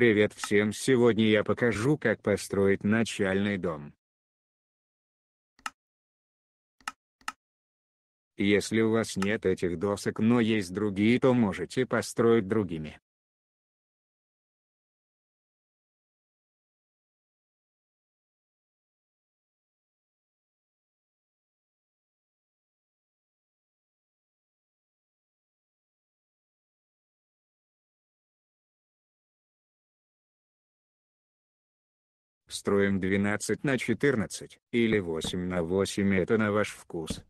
Привет всем! Сегодня я покажу как построить начальный дом. Если у вас нет этих досок но есть другие то можете построить другими. Строим 12 на 14, или 8 на 8 это на ваш вкус.